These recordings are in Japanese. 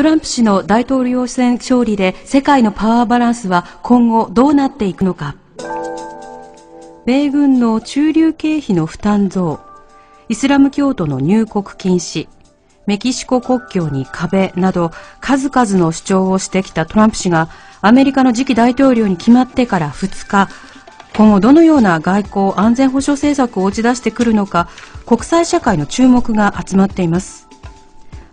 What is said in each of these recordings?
トランプ氏の大統領選勝利で世界のパワーバランスは今後どうなっていくのか米軍の駐留経費の負担増イスラム教徒の入国禁止メキシコ国境に壁など数々の主張をしてきたトランプ氏がアメリカの次期大統領に決まってから2日今後どのような外交安全保障政策を打ち出してくるのか国際社会の注目が集まっています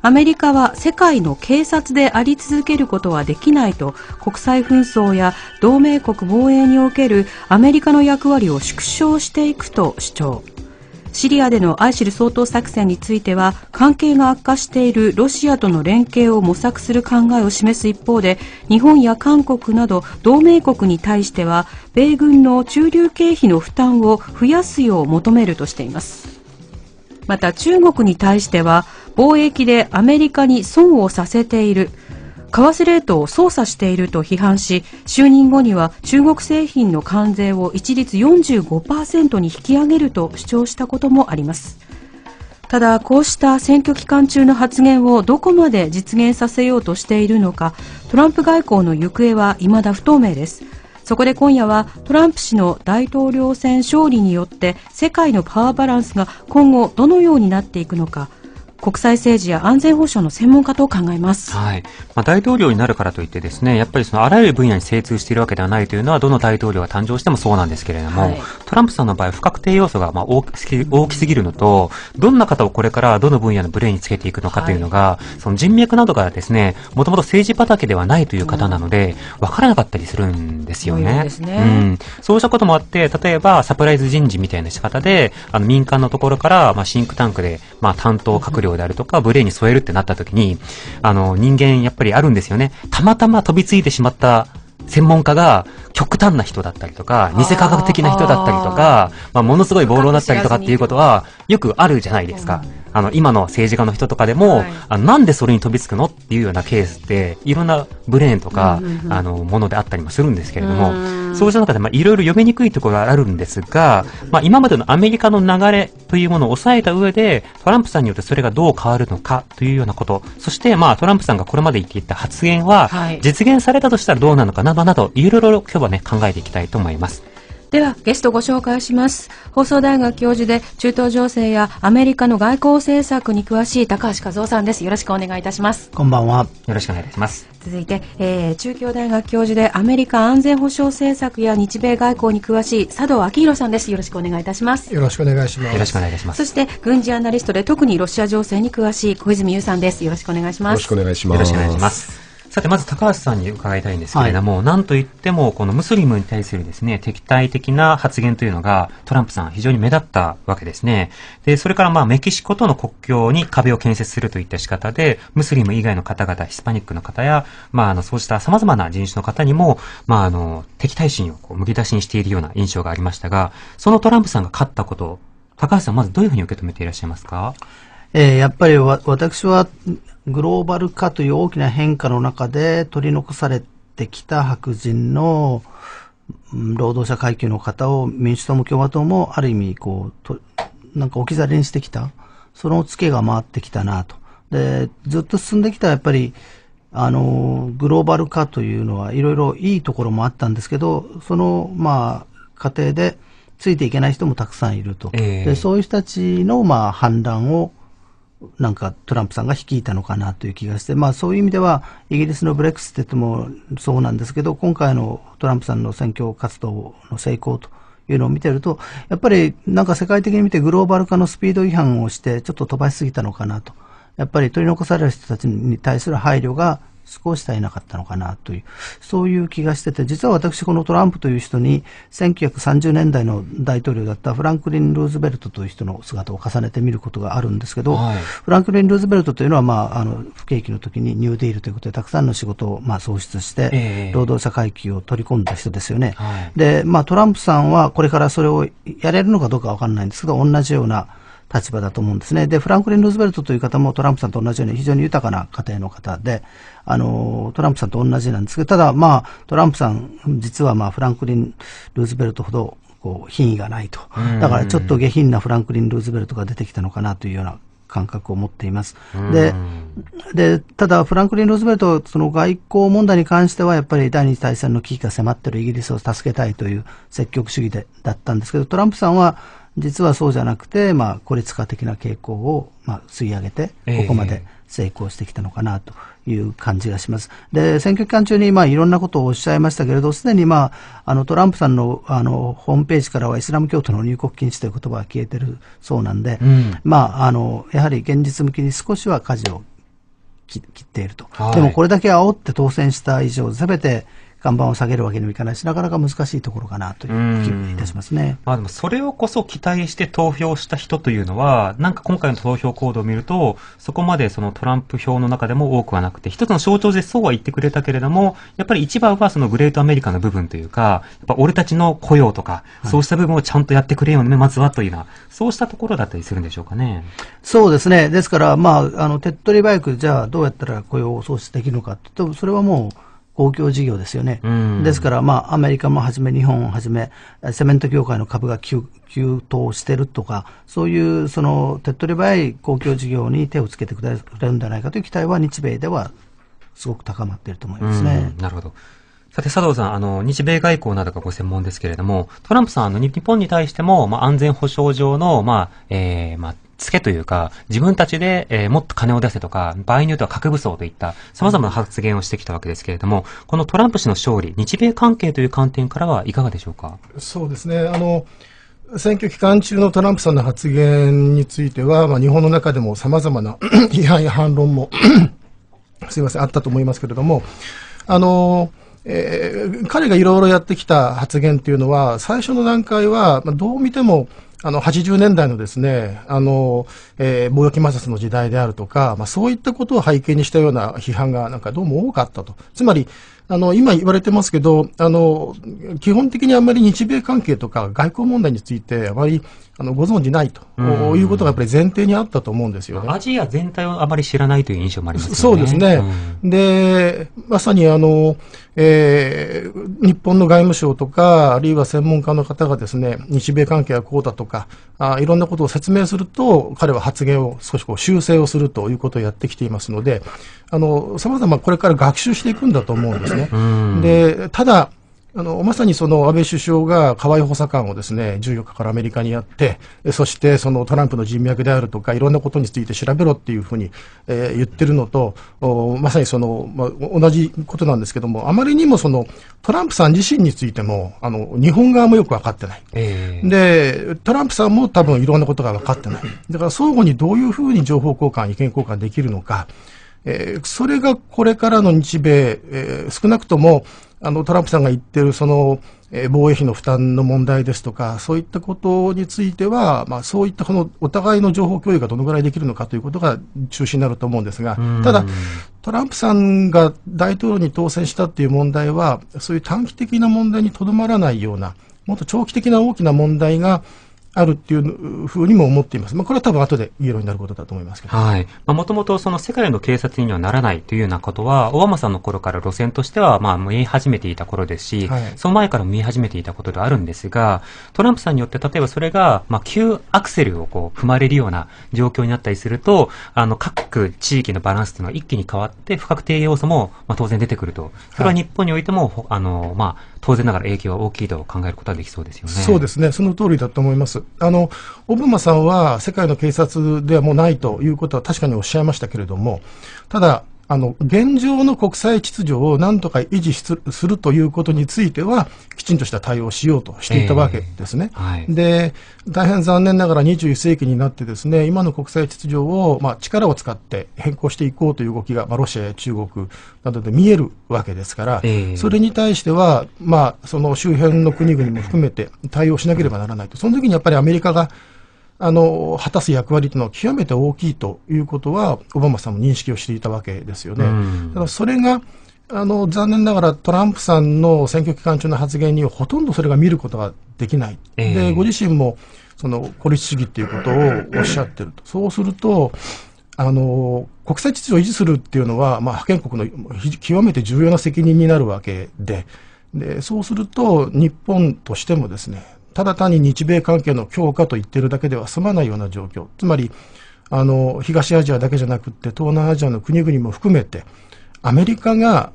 アメリカは世界の警察であり続けることはできないと国際紛争や同盟国防衛におけるアメリカの役割を縮小していくと主張シリアでのアイシル掃討作戦については関係が悪化しているロシアとの連携を模索する考えを示す一方で日本や韓国など同盟国に対しては米軍の駐留経費の負担を増やすよう求めるとしていますまた中国に対しては貿易でアメリカに損をさせている。為替レートを操作していると批判し就任後には中国製品の関税を一律45%に引き上げると主張したこともありますただこうした選挙期間中の発言をどこまで実現させようとしているのかトランプ外交の行方は未だ不透明ですそこで今夜はトランプ氏の大統領選勝利によって世界のパワーバランスが今後どのようになっていくのか国際政治や安全保障の専門家と考えます、はいまあ、大統領になるからといってですねやっぱりそのあらゆる分野に精通しているわけではないというのはどの大統領が誕生してもそうなんですけれども、はい、トランプさんの場合不確定要素がまあ大き大きすぎるのとどんな方をこれからどの分野のブレにつけていくのかというのが、はい、その人脈などがですねもともと政治畑ではないという方なので、分からなかったりするんですよね。ううん、そうしたこともあって例えばサプライズ人事みたいな仕方であの民間のところから、まあ、シンクタンクで、まあ、担当閣僚量であるとか、ブレーに添えるってなった時に、あの、人間やっぱりあるんですよね。たまたま飛びついてしまった専門家が極端な人だったりとか、偽科学的な人だったりとか、まあ、ものすごい暴論だったりとかっていうことはよくあるじゃないですか。あの、今の政治家の人とかでも、はい、あなんでそれに飛びつくのっていうようなケースって、いろんなブレーンとか、あの、ものであったりもするんですけれども、うそうした中で、まあ、いろいろ読みにくいところがあるんですが、まあ、今までのアメリカの流れというものを抑えた上で、トランプさんによってそれがどう変わるのかというようなこと、そして、まあ、トランプさんがこれまで言っていた発言は、はい、実現されたとしたらどうなのかなどなど、いろいろ今日はね、考えていきたいと思います。ではゲストご紹介します放送大学教授で中東情勢やアメリカの外交政策に詳しい高橋和夫さんですよろしくお願いいたしますこんばんはよろしくお願いいたします続いて、えー、中京大学教授でアメリカ安全保障政策や日米外交に詳しい佐藤昭弘さんですよろしくお願いいたしますよろしくお願いしますよろしくお願いしますそして軍事アナリストで特にロシア情勢に詳しい小泉優さんですよろしくお願いしますよろしくお願いしますよろしくお願いしますさて、まず高橋さんに伺いたいんですけれども、はい、なんといっても、このムスリムに対するですね、敵対的な発言というのが、トランプさん非常に目立ったわけですね。で、それからまあ、メキシコとの国境に壁を建設するといった仕方で、ムスリム以外の方々、ヒスパニックの方や、まあ、あの、そうした様々な人種の方にも、まあ、あの、敵対心をこう、むき出しにしているような印象がありましたが、そのトランプさんが勝ったこと、高橋さん、まずどういうふうに受け止めていらっしゃいますかえー、やっぱり私はグローバル化という大きな変化の中で取り残されてきた白人の労働者階級の方を民主党も共和党もある意味こうとなんか置き去りにしてきたそのツケが回ってきたなとでずっと進んできたやっぱりあのグローバル化というのはいろいろいいところもあったんですけどそのまあ過程でついていけない人もたくさんいると、えー、でそういう人たちのまあ反乱をなんかトランプさんが率いたのかなという気がして、まあ、そういう意味ではイギリスのブレックス言ってもそうなんですけど今回のトランプさんの選挙活動の成功というのを見てるとやっぱりなんか世界的に見てグローバル化のスピード違反をしてちょっと飛ばしすぎたのかなとやっぱり取り残される人たちに対する配慮が少し足りなかったのかなという、そういう気がしてて、実は私このトランプという人に、1930年代の大統領だったフランクリン・ルーズベルトという人の姿を重ねてみることがあるんですけど、はい、フランクリン・ルーズベルトというのは、まあ、あの不景気の時にニューディールということで、たくさんの仕事をまあ創出して、労働者階級を取り込んだ人ですよね。はい、で、まあ、トランプさんはこれからそれをやれるのかどうかわからないんですけど、同じような、立場だと思うんですね。で、フランクリン・ルーズベルトという方もトランプさんと同じように非常に豊かな家庭の方で、あの、トランプさんと同じなんですけど、ただまあ、トランプさん、実はまあ、フランクリン・ルーズベルトほど、こう、品位がないと。だからちょっと下品なフランクリン・ルーズベルトが出てきたのかなというような感覚を持っています。で、でただ、フランクリン・ルーズベルト、その外交問題に関しては、やっぱり第二次大戦の危機が迫っているイギリスを助けたいという積極主義でだったんですけど、トランプさんは、実はそうじゃなくて、まあ、孤立化的な傾向を、まあ、吸い上げて、ここまで成功してきたのかなという感じがします。で、選挙期間中に、まあ、いろんなことをおっしゃいましたけれど、すでに、まあ、あの、トランプさんの、あの、ホームページからは、イスラム教徒の入国禁止という言葉が消えてるそうなんで、うん、まあ、あの、やはり現実向きに少しは舵を切っていると。はい、でも、これだけ煽って当選した以上、すべて岩盤を下げるわけにもいかないし、なかなか難しいところかなという気がいたしますね。まあでもそれをこそ期待して投票した人というのは、なんか今回の投票行動を見ると、そこまでそのトランプ票の中でも多くはなくて、一つの象徴でそうは言ってくれたけれども、やっぱり一番はそのグレートアメリカの部分というか、やっぱ俺たちの雇用とか、そうした部分をちゃんとやってくれよね、まずはというな、そうしたところだったりするんでしょうかね。そうですね。ですから、まあ、あの、手っ取り早く、じゃあどうやったら雇用を創出できるのかと、それはもう、公共事業ですよね。ですから、まあ、アメリカもはじめ、日本をはじめ、セメント業界の株が急急騰してるとか、そういうその手っ取り早い公共事業に手をつけてくれるんじゃないかという期待は、日米ではすごく高まっていると思いますね。なるほどさて、佐藤さん、あの、日米外交などがご専門ですけれども、トランプさん、あの、日本に対しても、まあ、安全保障上の、まあ、えー、まあ、つけというか、自分たちで、えー、もっと金を出せとか、場合によっては核武装といった様々な発言をしてきたわけですけれども、このトランプ氏の勝利、日米関係という観点からはいかがでしょうか。そうですね。あの、選挙期間中のトランプさんの発言については、まあ、日本の中でも様々な 批判や反論も すいません、あったと思いますけれども、あの、えー、彼がいろいろやってきた発言というのは、最初の段階は、まあ、どう見ても、あの、80年代のですね、あの、えー、貿易摩擦の時代であるとか、まあ、そういったことを背景にしたような批判が、なんかどうも多かったと。つまり、あの、今言われてますけど、あの、基本的にあんまり日米関係とか外交問題について、あまりあのご存じないと、うん、いうことがやっぱり前提にあったと思うんですよね。アジア全体をあまり知らないという印象もあります、ね、そうですね、うん、でまさにあの、えー、日本の外務省とか、あるいは専門家の方がですね日米関係はこうだとかあ、いろんなことを説明すると、彼は発言を少しこう修正をするということをやってきていますので、さまざまこれから学習していくんだと思うんですね。うん、でただあの、まさにその安倍首相が河井補佐官をですね、14日からアメリカにやって、そしてそのトランプの人脈であるとか、いろんなことについて調べろっていうふうに、えー、言ってるのと、まさにその、まあ、同じことなんですけども、あまりにもそのトランプさん自身についても、あの、日本側もよく分かってない。えー、で、トランプさんも多分いろんなことが分かってない。だから相互にどういうふうに情報交換、意見交換できるのか、えー、それがこれからの日米、えー、少なくともあのトランプさんが言ってるその防衛費の負担の問題ですとか、そういったことについては、まあ、そういったこのお互いの情報共有がどのぐらいできるのかということが中心になると思うんですが、ただ、トランプさんが大統領に当選したっていう問題は、そういう短期的な問題にとどまらないような、もっと長期的な大きな問題が、あるっていうふうにも思っています。まあ、これは多分後で言えるになることだと思いますけど。はい。まあ、もともとその世界の警察にはならないというようなことは、オバマさんの頃から路線としては、まあ、見え始めていた頃ですし、はい、その前から見え始めていたことであるんですが、トランプさんによって、例えばそれが、まあ、急アクセルをこう、踏まれるような状況になったりすると、あの、各地域のバランスというのは一気に変わって、不確定要素も、まあ、当然出てくると。それは日本においても、はい、あの、まあ、当然ながら影響は大きいと考えることはできそうですよね。そうですね。その通りだと思います。あの、オブマさんは世界の警察ではもうないということは確かにおっしゃいましたけれども、ただ、あの、現状の国際秩序をなんとか維持するということについては、きちんとした対応をしようとしていたわけですね。えーはい、で、大変残念ながら21世紀になってですね、今の国際秩序を、まあ、力を使って変更していこうという動きが、まあ、ロシアや中国などで見えるわけですから、えー、それに対しては、まあ、その周辺の国々も含めて対応しなければならないと。その時にやっぱりアメリカが、あの果たす役割というのは極めて大きいということは、オバマさんも認識をしていたわけですよね。だそれがあの残念ながらトランプさんの選挙期間中の発言にほとんどそれが見ることができない、でご自身もその孤立主義ということをおっしゃってると、そうすると、あの国際秩序を維持するっていうのは、まあ、覇権国の極めて重要な責任になるわけでで、そうすると日本としてもですねただ単に日米関係の強化と言ってるだけでは済まないような状況、つまりあの東アジアだけじゃなくて、東南アジアの国々も含めて、アメリカが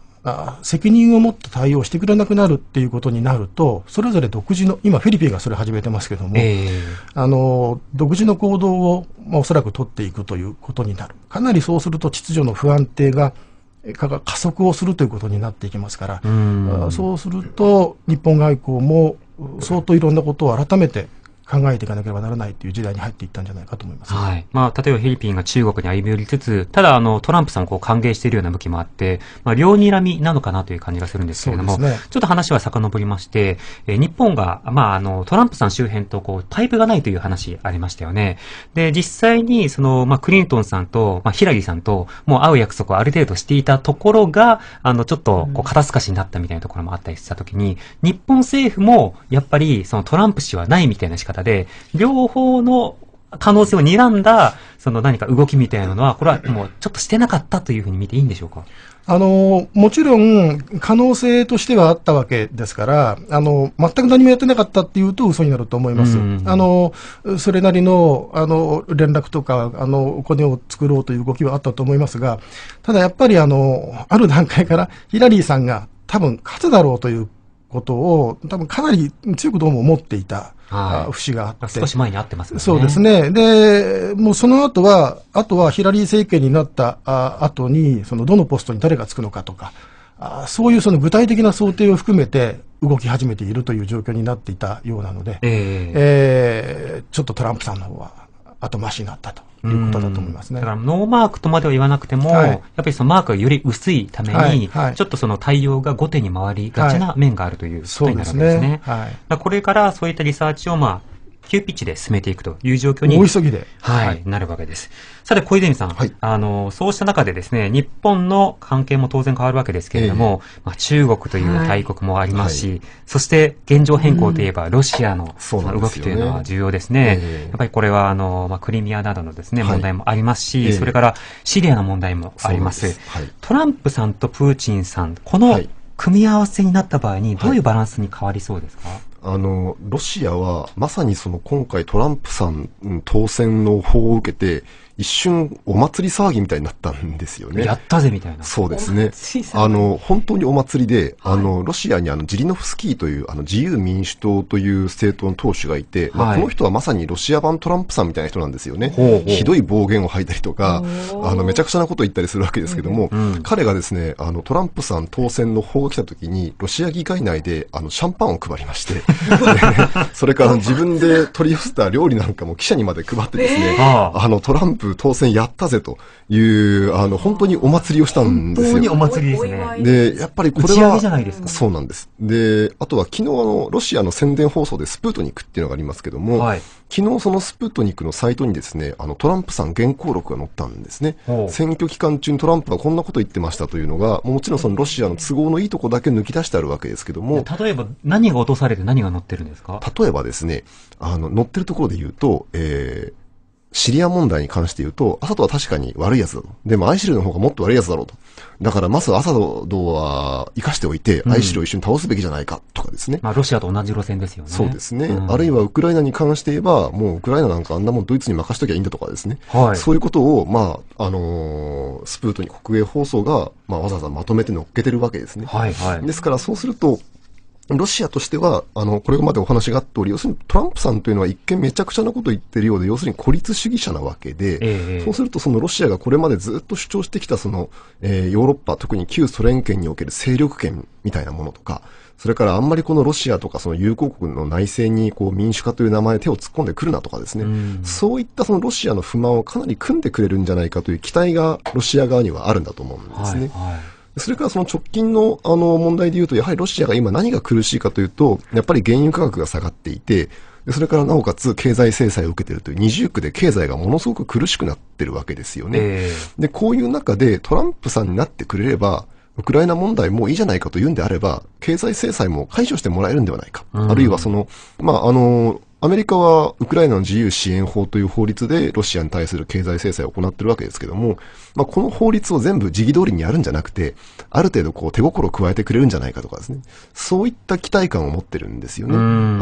責任を持って対応してくれなくなるっていうことになると、それぞれ独自の、今、フィリピンがそれ始めてますけども、えー、あの独自の行動を、まあ、おそらく取っていくということになる、かなりそうすると秩序の不安定が加速をするということになっていきますから、うそうすると、日本外交も相当いろんなことを改めて考えていかなければならないという時代に入っていったんじゃないかと思います、はいまあ、例えばフィリピンが中国に歩み寄りつつ、ただあのトランプさんをこう歓迎しているような武器もあって、まあ、両にらみなのかなという感じがするんですけれども、ね、ちょっと話は遡りまして、えー、日本が、まあ、あのトランプさん周辺とこうパイプがないという話ありましたよね。で実際にその、まあ、クリントンさんと、まあ、ヒラリーさんともう会う約束をある程度していたところが、あのちょっとこう肩透かしになったみたいなところもあったりしたときに、日本政府もやっぱりそのトランプ氏はないみたいな仕方で、両方の可能性を睨んだ、その何か動きみたいなのは、これはもうちょっとしてなかったというふうに見ていいんでしょうかあの、もちろん、可能性としてはあったわけですから、あの、全く何もやってなかったっていうと嘘になると思います。あの、それなりの、あの、連絡とか、あの、お金を作ろうという動きはあったと思いますが、ただやっぱりあの、ある段階からヒラリーさんが多分勝つだろうということを、多分かなり強くどうも思っていた。はい、節があって。少し前にあってますね。そうですね。で、もうその後は、あとはヒラリー政権になったあ後に、そのどのポストに誰がつくのかとか、あそういうその具体的な想定を含めて、動き始めているという状況になっていたようなので、えー、えー、ちょっとトランプさんの方は後回しになったということだと思いますね。だからノーマークとまでは言わなくても、はい、やっぱりそのマークがより薄いために、はいはい、ちょっとその対応が後手に回りがちな面があるということになるわけですね。はい、ねこれからそういったリサーチをまあ急ピッチで進めていくという状況に、大急ぎで、はい、はい、なるわけです。さて、小泉さん、はい、あの、そうした中でですね、日本の関係も当然変わるわけですけれども、えー、まあ、中国という大国もありますし、はい、そして現状変更といえば、ロシアのその動きというのは重要ですね。すねやっぱりこれは、あの、まあ、クリミアなどのですね、問題もありますし、それからシリアの問題もあります。トランプさんとプーチンさん、この組み合わせになった場合に、どういうバランスに変わりそうですか、あの、ロシアはまさにその今回トランプさん当選の法を受けて、一瞬お祭り騒ぎみたいになったんですよね。やったぜみたいな。そうですね。あの、本当にお祭りで、あの、ロシアにあの、ジリノフスキーという、あの、自由民主党という政党の党首がいて、はい、まあ、この人はまさにロシア版トランプさんみたいな人なんですよね。ほうほうひどい暴言を吐いたりとか、あの、めちゃくちゃなことを言ったりするわけですけども、うんうん、彼がですね、あの、トランプさん当選の法が来た時に、ロシア議会内で、あの、シャンパンを配りまして、それから自分で取り寄せた料理なんかも記者にまで配ってですね、あの、トランプ当選やったぜという、あの、本当にお祭りをしたんですよ。本当にお祭りですね。で、やっぱりこれは、そうなんです。で、あとは昨日あの、ロシアの宣伝放送でスプートニクっていうのがありますけども、はい、昨日そのスプートニクのサイトにですね、あの、トランプさん原稿録が載ったんですね。選挙期間中にトランプはこんなこと言ってましたというのが、もちろんそのロシアの都合のいいとこだけ抜き出してあるわけですけども。例えば何が落とされて何が載ってるんですか例えばですね、あの、載ってるところで言うと、えー、シリア問題に関して言うと、アサドは確かに悪いやつだと。でもアイシルの方がもっと悪いやつだろうと。だからまずアサドは生かしておいて、アイシルを一緒に倒すべきじゃないかとかですね。うん、まあロシアと同じ路線ですよね。そうですね、うん、あるいはウクライナに関して言えば、もうウクライナなんかあんなもんドイツに任しときゃいいんだとかですね。はい、そういうことを、まあ、あのー、スプートに国営放送が、まあ、わざわざまとめて乗っけてるわけですね。はいはい、ですからそうすると、ロシアとしては、あの、これまでお話があった通り、要するにトランプさんというのは一見めちゃくちゃなことを言ってるようで、要するに孤立主義者なわけで、えー、そうするとそのロシアがこれまでずっと主張してきたその、えー、ヨーロッパ、特に旧ソ連圏における勢力圏みたいなものとか、それからあんまりこのロシアとかその友好国の内政にこう民主化という名前で手を突っ込んでくるなとかですね、うそういったそのロシアの不満をかなり組んでくれるんじゃないかという期待がロシア側にはあるんだと思うんですね。はいはいそれからその直近のあの問題で言うと、やはりロシアが今何が苦しいかというと、やっぱり原油価格が下がっていて、それからなおかつ経済制裁を受けているという二重苦で経済がものすごく苦しくなってるわけですよね。えー、で、こういう中でトランプさんになってくれれば、ウクライナ問題もいいじゃないかというんであれば、経済制裁も解除してもらえるんではないか。あるいはその、まあ、あの、アメリカはウクライナの自由支援法という法律でロシアに対する経済制裁を行ってるわけですけども、まあ、この法律を全部時期通りにやるんじゃなくて、ある程度こう手心を加えてくれるんじゃないかとかですね、そういった期待感を持ってるんですよね。あ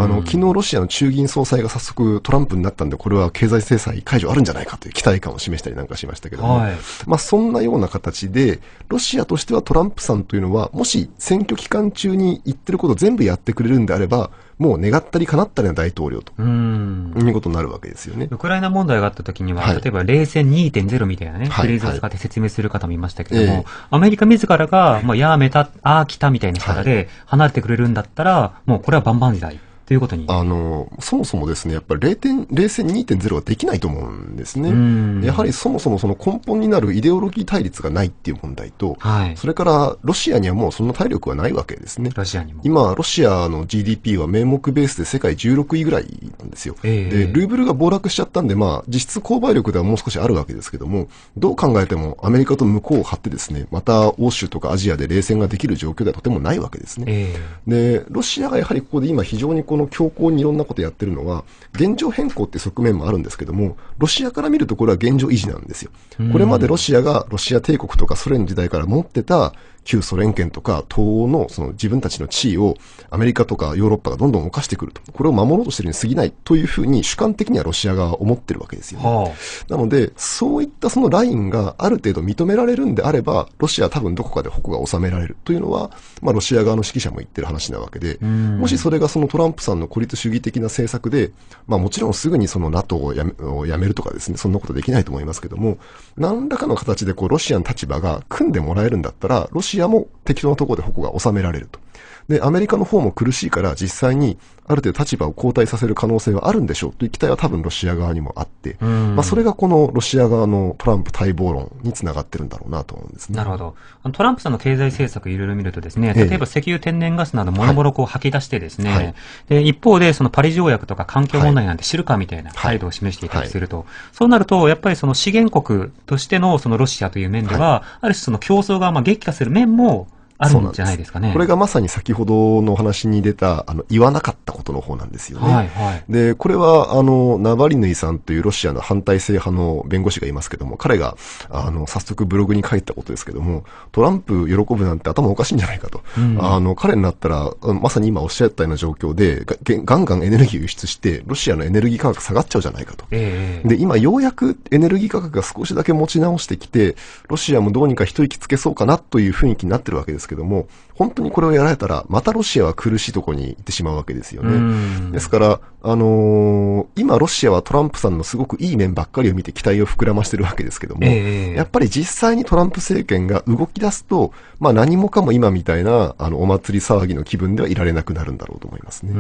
の、昨日ロシアの中銀総裁が早速トランプになったんで、これは経済制裁解除あるんじゃないかという期待感を示したりなんかしましたけども、はい、まあ、そんなような形で、ロシアとしてはトランプさんというのは、もし選挙期間中に言ってることを全部やってくれるんであれば、もう願ったり叶ったりの大統領とうん、いうことになるわけですよね。ウクライナ問題があった時には、はい、例えば冷戦2.0みたいなね、フレーズを使って説明する方もいましたけども、はいアメリカ自らが、まあ、やめた、ああ来たみたいな力で離れてくれるんだったら、もうこれは万々歳。ということに。あの、そもそもですね、やっぱり冷戦2.0はできないと思うんですね。やはりそもそもその根本になるイデオロギー対立がないっていう問題と、はい、それからロシアにはもうそんな体力はないわけですね。ロシアにも。今、ロシアの GDP は名目ベースで世界16位ぐらいなんですよ。えー、で、ルーブルが暴落しちゃったんで、まあ、実質購買力ではもう少しあるわけですけども、どう考えてもアメリカと向こうを張ってですね、また欧州とかアジアで冷戦ができる状況ではとてもないわけですね。えー、で、ロシアがやはりここで今非常にこのの強硬にいろんなことやってるのは、現状変更って側面もあるんですけども、ロシアから見るとこれは現状維持なんですよ。これまでロシアがロシア帝国とかソ連時代から持ってた旧ソ連圏とか東欧のその自分たちの地位をアメリカとかヨーロッパがどんどんかしてくると。これを守ろうとしてるに過ぎないというふうに主観的にはロシア側は思ってるわけですよね、ね、はあ、なので、そういったそのラインがある程度認められるんであれば、ロシアは多分どこかで矛が収められるというのは、まあロシア側の指揮者も言ってる話なわけで、もしそれがそのトランプさんの孤立主義的な政策で、まあもちろんすぐにその NATO をやめをやめるとかですね、そんなことできないと思いますけども、何らかの形でこうロシアの立場が組んでもらえるんだったら、ロシアアも適当なところで矛が収められると。で、アメリカの方も苦しいから実際にある程度立場を後退させる可能性はあるんでしょうという期待は多分ロシア側にもあって、まあ、それがこのロシア側のトランプ待望論につながってるんだろうなと思うんですね。なるほど。トランプさんの経済政策いろいろ見るとですね、例えば石油天然ガスなどもろもろこう吐き出してですね、はい、で一方でそのパリ条約とか環境問題なんて知るかみたいな態度を示していたりすると、はいはい、そうなるとやっぱりその資源国としてのそのロシアという面では、ある種その競争がまあ激化する面もあるんじゃないですかね。これがまさに先ほどのお話に出た、あの、言わなかったことの方なんですよね。はいはい、で、これは、あの、ナバリヌイさんというロシアの反体制派の弁護士がいますけども、彼が、あの、早速ブログに書いたことですけども、トランプ喜ぶなんて頭おかしいんじゃないかと。うん、あの、彼になったら、まさに今おっしゃったような状況で、ガンガンエネルギー輸出して、ロシアのエネルギー価格下がっちゃうじゃないかと。えー、で、今ようやくエネルギー価格が少しだけ持ち直してきて、ロシアもどうにか一息つけそうかなという雰囲気になってるわけですけども、本当にこれをやられたら、またロシアは苦しいところに行ってしまうわけですよね。ですから、あのー、今ロシアはトランプさんのすごくいい面ばっかりを見て期待を膨らましてるわけですけども、えー、やっぱり実際にトランプ政権が動き出すと、まあ何もかも今みたいな、あの、お祭り騒ぎの気分ではいられなくなるんだろうと思いますね。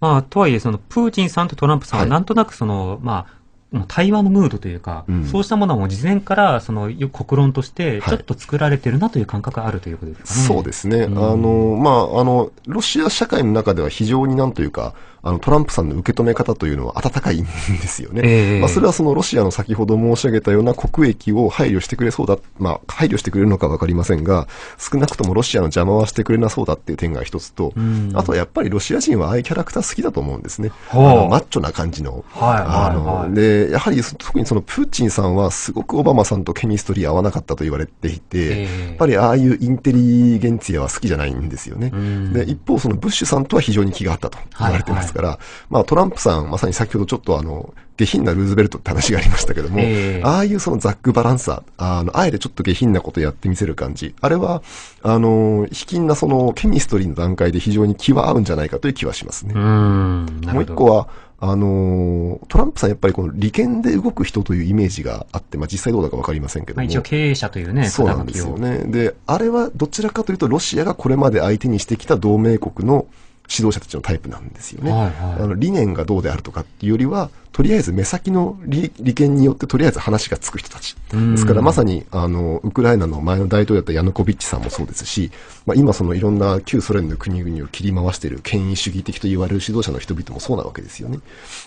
まあ、とはいえ、その、プーチンさんとトランプさんはなんとなくその、はい、まあ、対話のムードというか、うん、そうしたものも事前からその国論としてちょっと作られてるなという感覚があるということですかね。はい、そうですね、うん、あのまああのロシア社会の中では非常になんというかあの、トランプさんの受け止め方というのは温かいんですよね。えー、まあ、それはそのロシアの先ほど申し上げたような国益を配慮してくれそうだ、まあ、配慮してくれるのかわかりませんが、少なくともロシアの邪魔はしてくれなそうだっていう点が一つと、あとはやっぱりロシア人はああいうキャラクター好きだと思うんですね。あのマッチョな感じの。はいはい、あの、で、やはり特にそのプーチンさんはすごくオバマさんとケミストリー合わなかったと言われていて、えー、やっぱりああいうインテリゲンツィアは好きじゃないんですよね。で、一方そのブッシュさんとは非常に気があったと言われてます。はいはいですから、はい、まあトランプさん、まさに先ほどちょっとあの、下品なルーズベルトって話がありましたけども、えー、ああいうそのザックバランサー、あの、あえてちょっと下品なことやってみせる感じ、あれは、あの、卑近なその、ケミストリーの段階で非常に気は合うんじゃないかという気はしますね。もう一個は、あのトランプさんやっぱりこの利権で動く人というイメージがあって、まあ、実際どうだかわかりませんけども。一応経営者というね、そうなんですよね。で、あれはどちらかというとロシアがこれまで相手にしてきた同盟国の指導者たちのタイプなんですよね。はいはい、あの理念がどうであるとかっていうよりはとりあえず目先の利権によってとりあえず話がつく人たち。ですからまさに、あの、ウクライナの前の大統領だったヤヌコビッチさんもそうですし、まあ、今そのいろんな旧ソ連の国々を切り回している権威主義的と言われる指導者の人々もそうなわけですよね。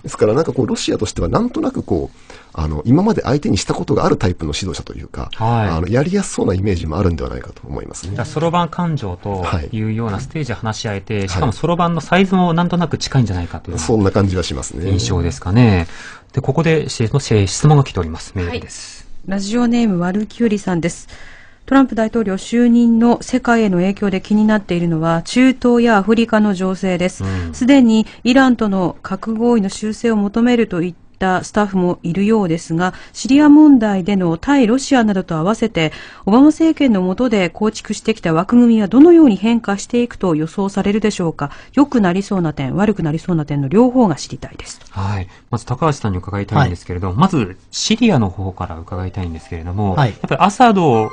ですからなんかこう、ロシアとしてはなんとなくこう、あの、今まで相手にしたことがあるタイプの指導者というか、はい、あの、やりやすそうなイメージもあるんではないかと思いますね。そろばん感情というようなステージで話し合えて、はい、しかもそろばんのサイズもなんとなく近いんじゃないかという、はい、そんな感じはしますね。印象ですかね。で、ここで質問が来ております。メールです。はい、ラジオネーム、ワルキューリさんです。トランプ大統領就任の世界への影響で気になっているのは中東やアフリカの情勢です。す、うん、にイランとの核合意の修正を求めるとったスタッフもいるようですが、シリア問題での対ロシアなどと合わせて、オバマ政権の下で構築してきた枠組みはどのように変化していくと予想されるでしょうか。良くなりそうな点、悪くなりそうな点の両方が知りたいです。はい。まず高橋さんに伺いたいんですけれども、はい、まずシリアの方から伺いたいんですけれども、はい、やっぱりアサドを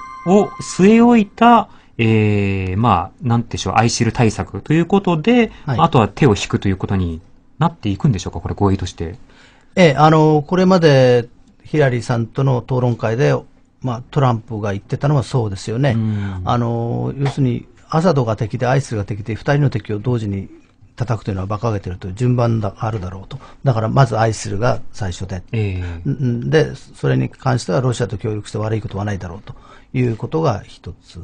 据え置いたええー、まあ、なんでしょう、アイシル対策ということで、はい、あとは手を引くということになっていくんでしょうか、これ、合意として。ええ、あの、これまでヒラリーさんとの討論会で、まあ、トランプが言ってたのはそうですよね。あの、要するに、アサドが敵でアイスが敵で、二人の敵を同時に叩くというのは馬鹿げてるという順番があるだろうと。だから、まずアイスが最初で、えー、で、それに関してはロシアと協力して悪いことはないだろうということが一つ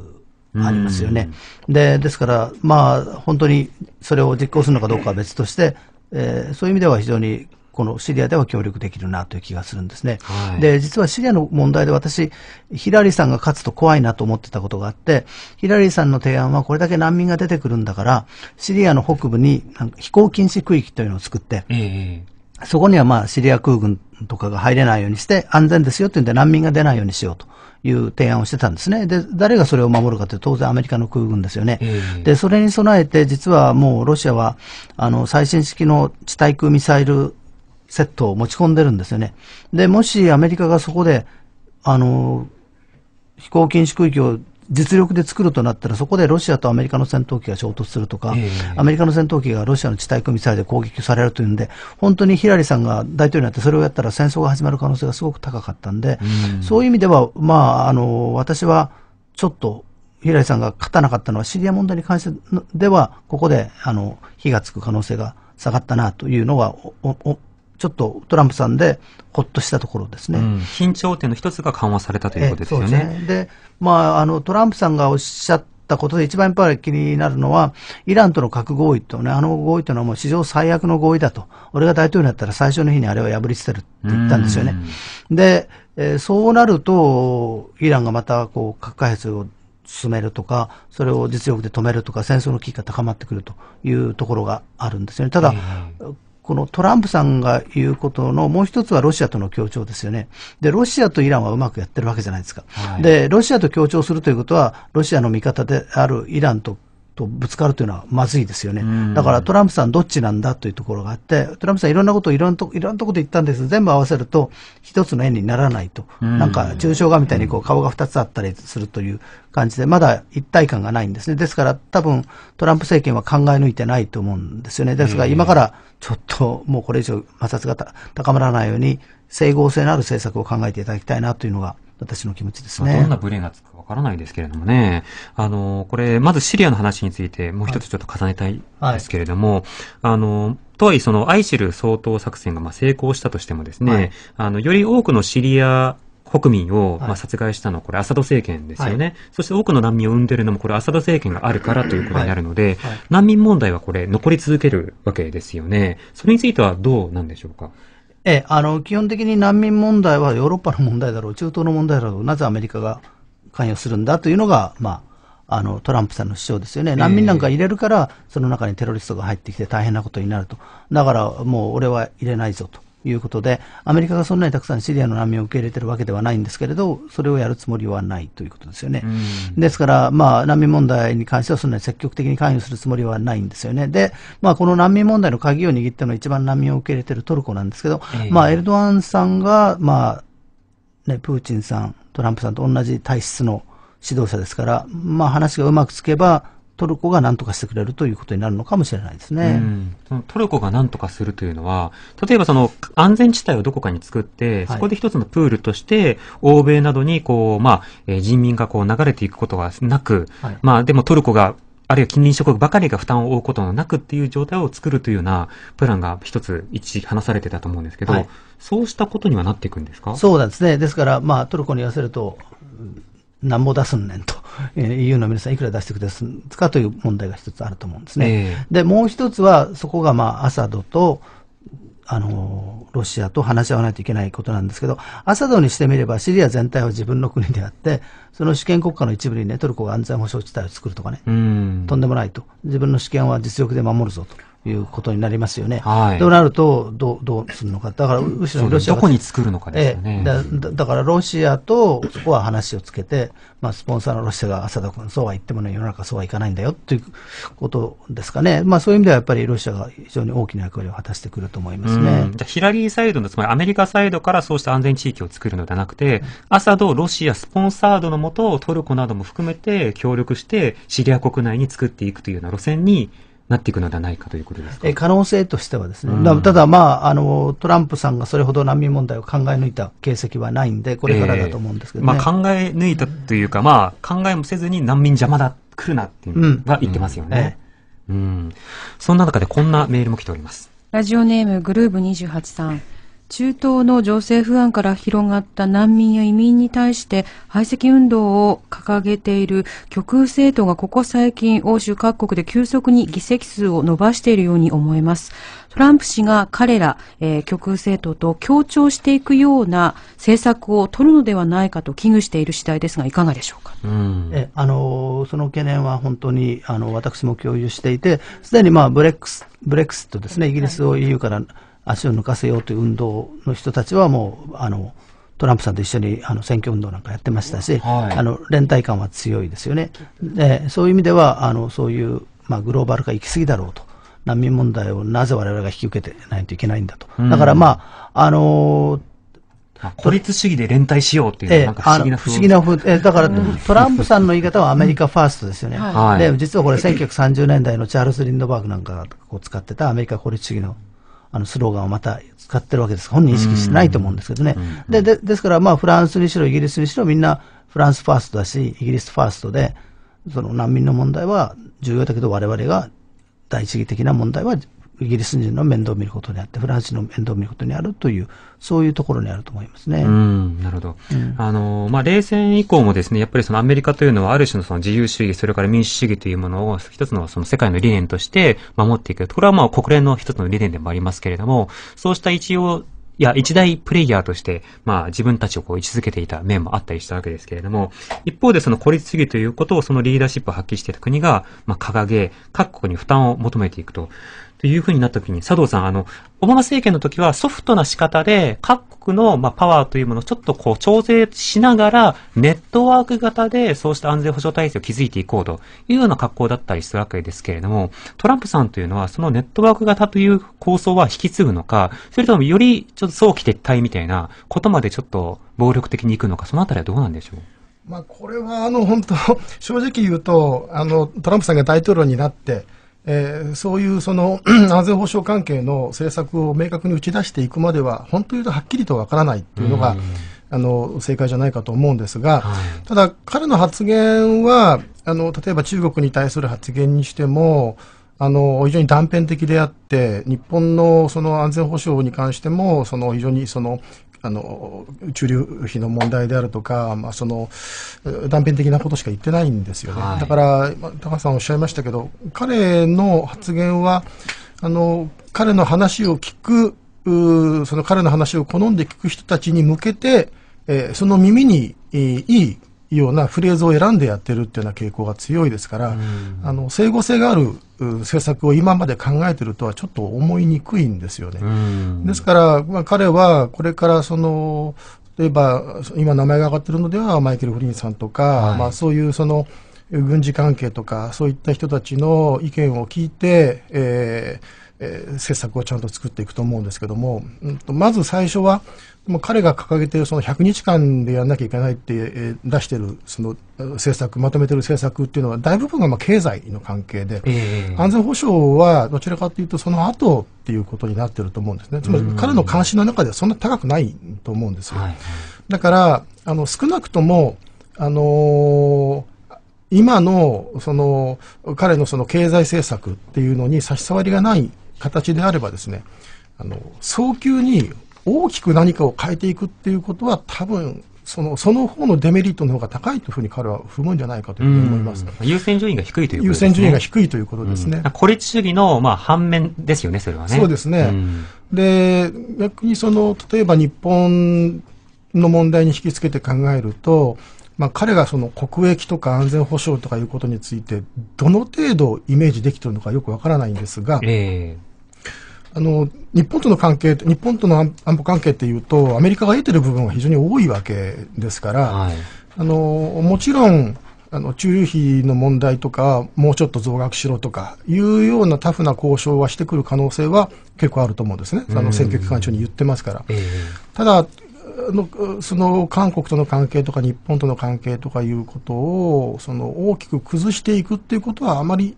ありますよね。で、ですから、まあ、本当にそれを実行するのかどうかは別として、えー、そういう意味では非常にこのシリアでは協力できるなという気がするんですね。はい、で、実はシリアの問題で私、ヒラリーさんが勝つと怖いなと思ってたことがあって、ヒラリーさんの提案はこれだけ難民が出てくるんだから、シリアの北部に飛行禁止区域というのを作って、えーそこにはまあシリア空軍とかが入れないようにして安全ですよっていうんで難民が出ないようにしようという提案をしてたんですね。で、誰がそれを守るかというと当然アメリカの空軍ですよね。で、それに備えて実はもうロシアはあの最新式の地対空ミサイルセットを持ち込んでるんですよね。で、もしアメリカがそこで、あの、飛行禁止区域を実力で作るとなったら、そこでロシアとアメリカの戦闘機が衝突するとか、えー、アメリカの戦闘機がロシアの地対空ミサイルで攻撃されるというんで、本当にヒラリさんが大統領になって、それをやったら戦争が始まる可能性がすごく高かったんで、うん、そういう意味では、まあ、あの私はちょっとヒラリさんが勝たなかったのは、シリア問題に関してでは、ここであの火がつく可能性が下がったなというのはおおちょっとトランプさんでほっとしたところですね、うん、緊張点の一つが緩和されたということですよね。で、まあ、あのトランプさんがおっしゃったことで一番やっぱり気になるのは、イランとの核合意とね、あの合意というのはもう史上最悪の合意だと、俺が大統領になったら最初の日にあれを破り捨てるって言ったんですよね。で、えー、そうなると、イランがまたこう核開発を進めるとか、それを実力で止めるとか、戦争の危機が高まってくるというところがあるんですよね。ただ、このトランプさんが言うことのもう一つはロシアとの協調ですよね。で、ロシアとイランはうまくやってるわけじゃないですか。はい、で、ロシアと協調するということは、ロシアの味方であるイランととぶつかるというのはまずいですよね、だからトランプさん、どっちなんだというところがあって、トランプさん、いろんなことをいろんなとこいろんなところで言ったんです全部合わせると、一つの円にならないと、なんか抽象画みたいにこう顔が2つあったりするという感じで、まだ一体感がないんですね、ですから多分トランプ政権は考え抜いてないと思うんですよね、ですが今からちょっともうこれ以上、摩擦が高まらないように、整合性のある政策を考えていただきたいなというのが、私の気持ちですね。どんなブレがつくからないですけれどもね、あの、これ、まずシリアの話について、もう一つちょっと重ねたいですけれども、はいはい、あの、とはいえ、その、アイシル掃討作戦がま成功したとしてもですね、はい、あの、より多くのシリア国民を、まあ、殺害したのは、これ、アサド政権ですよね、はい、そして多くの難民を生んでるのも、これ、アサド政権があるから ということになるので、はいはい、難民問題はこれ、残り続けるわけですよね。それについてはどうなんでしょうか。ええ、あの、基本的に難民問題はヨーロッパの問題だろう、中東の問題だろう、なぜアメリカが関与するんだというのが、まあ、あのトランプさんの主張ですよね、難民なんか入れるから、その中にテロリストが入ってきて大変なことになると、だからもう俺は入れないぞということで、アメリカがそんなにたくさんシリアの難民を受け入れてるわけではないんですけれど、それをやるつもりはないということですよね。ですから、まあ、難民問題に関してはそんなに積極的に関与するつもりはないんですよね。で、まあ、この難民問題の鍵を握ったのは一番難民を受け入れてるトルコなんですけど、えー、まあ、エルドアンさんが、まあ、ね、プーチンさん、トランプさんと同じ体質の指導者ですから、まあ、話がうまくつけば、トルコが何とかしてくれるということになるのかもしれないですね。うん、トルコが何とかするというのは、例えばその安全地帯をどこかに作って、そこで一つのプールとして、欧米などにこう、まあ、人民がこう流れていくことがなく、はい、まあ、でもトルコがあるいは近隣諸国ばかりが負担を負うことのなくっていう状態を作るというようなプランが一つ一時話されてたと思うんですけど、はい、そうしたことにはなっていくんですかそうなんですね。ですから、まあ、トルコに言わせると、なんぼ出すんねんと、えー、EU の皆さん、いくら出してくれですかという問題が一つあると思うんですね。えー、でもう一つは、そこがまあアサドとあの、ロシアと話し合わないといけないことなんですけど、アサドにしてみればシリア全体は自分の国であって、その主権国家の一部にね、トルコが安全保障地帯を作るとかね、とんでもないと。自分の主権は実力で守るぞと。いうことになりますよね。はい、なるとどう、どうするのか、だから後ろロシアどこに作るのかですね、えだ。だからロシアとそこは話をつけて、まあ、スポンサーのロシアが浅田君、そうは言ってもね、世の中そうはいかないんだよということですかね、まあ、そういう意味ではやっぱりロシアが非常に大きな役割を果たしてくると思いますねじゃヒラリーサイドの、つまりアメリカサイドからそうした安全地域を作るのではなくて、アサド、ロシア、スポンサードのもと、トルコなども含めて協力して、シリア国内に作っていくというような路線に。なっていくのではないかということですか可能性としてはですね、うん、ただ、まああの、トランプさんがそれほど難民問題を考え抜いた形跡はないんで、これからだと思うんですけど、ねえー、まあ、考え抜いたというか、まあ、考えもせずに難民邪魔だ、来るなっていうのは言ってますよね。ん、そんな中でこんなメールも来ております。ラジオネームグルーブ28さん。中東の情勢不安から広がった難民や移民に対して排斥運動を掲げている極右政党がここ最近欧州各国で急速に議席数を伸ばしているように思えます。トランプ氏が彼ら、えー、極右政党と協調していくような政策を取るのではないかと危惧している次第ですが、いかがでしょうか。うえあのその懸念は本当にあの私も共有していて、すでに、まあ、ブレックスブレックスとですねイギリスを EU から、はい足を抜かせようという運動の人たちはもう、あの、トランプさんと一緒にあの選挙運動なんかやってましたし、はい、あの連帯感は強いですよね、でそういう意味では、あのそういう、まあ、グローバル化行き過ぎだろうと、難民問題をなぜ我々が引き受けてないといけないんだと、だから、まああのー、孤立主義で連帯しようっていうのは、不思議な不思議な、えー、だから、トランプさんの言い方はアメリカファーストですよね、はい、で実はこれ、1930年代のチャールズ・リンドバーグなんかがこう使ってたアメリカ孤立主義のあのスローガンをまた使ってるわけです本人意識してないと思うんですけどね。ででですから、まあ、フランスにしろ、イギリスにしろ、みんなフランスファーストだし、イギリスファーストで、その難民の問題は重要だけど、我々が第一義的な問題はイギリス人の面倒を見ることにあって、フランス人の面倒を見ることにあるという、そういうところにあると思いますね。うん、なるほど。うん、あの、まあ、冷戦以降もですね、やっぱりそのアメリカというのはある種のその自由主義、それから民主主義というものを一つのその世界の理念として守っていく。これはまあ国連の一つの理念でもありますけれども、そうした一応、いや、一大プレイヤーとして、まあ自分たちをこう位置づけていた面もあったりしたわけですけれども、一方でその孤立主義ということをそのリーダーシップを発揮していた国が、まあ掲げ、各国に負担を求めていくと。というふうになった時に、佐藤さん、あの、オバマ政権の時はソフトな仕方で各国の、まあ、パワーというものをちょっとこう調整しながらネットワーク型でそうした安全保障体制を築いていこうというような格好だったりするわけですけれども、トランプさんというのはそのネットワーク型という構想は引き継ぐのか、それともよりちょっと早期撤退みたいなことまでちょっと暴力的にいくのか、そのあたりはどうなんでしょうまあ、これはあの本当、正直言うとあの、トランプさんが大統領になって、えー、そういうその 安全保障関係の政策を明確に打ち出していくまでは、本当に言うとはっきりとわからないというのが、あの正解じゃないかと思うんですが、はい、ただ、彼の発言はあの、例えば中国に対する発言にしても、あの非常に断片的であって、日本のその安全保障に関しても、その非常にそのあの駐留費の問題であるとか、まあ、その断片的なことしか言ってないんですよね、はい、だから、高橋さんおっしゃいましたけど、彼の発言は、あの彼の話を聞くう、その彼の話を好んで聞く人たちに向けて、えー、その耳にいいようなフレーズを選んでやってるっていうような傾向が強いですから、あの整合性がある政策を今まで考えてるとはちょっと思いにくいんですよね。ですから、まあ、彼はこれからその例えば今名前が挙がってるのではマイケル・フリンさんとか、はい、まあ、そういうその軍事関係とかそういった人たちの意見を聞いて、えーえー、政策をちゃんと作っていくと思うんですけども、うん、まず最初はもう彼が掲げているその100日間でやらなきゃいけないって、えー、出しているその政策、まとめてる政策っていうのは、大部分がまあ経済の関係で、えー、安全保障はどちらかというと、その後っていうことになってると思うんですね、つまり彼の関心の中ではそんな高くないと思うんですよ。はい、だからあの少なくともあのー今のその彼のその経済政策っていうのに差し障りがない形であればですねあの早急に大きく何かを変えていくっていうことは多分そのその方のデメリットの方が高いというふうに彼は踏むんじゃないかというふうに思います、優先順位が低いということですね。優先順位が低いということですね。うん、孤立主義のまあ反面ですよね、それはね。そうですね。うん、で、逆にその例えば日本の問題に引きつけて考えると、まあ、彼がその国益とか安全保障とかいうことについて、どの程度イメージできているのかよくわからないんですが、えーあの、日本との関係、日本との安保関係っていうと、アメリカが得てる部分は非常に多いわけですから、はい、あの、もちろん、あの、中流費の問題とか、もうちょっと増額しろとか、いうようなタフな交渉はしてくる可能性は結構あると思うんですね。あの、選挙期間中に言ってますから。えー、ただ、のその韓国との関係とか日本との関係とかいうことをその大きく崩していくっていうことはあまり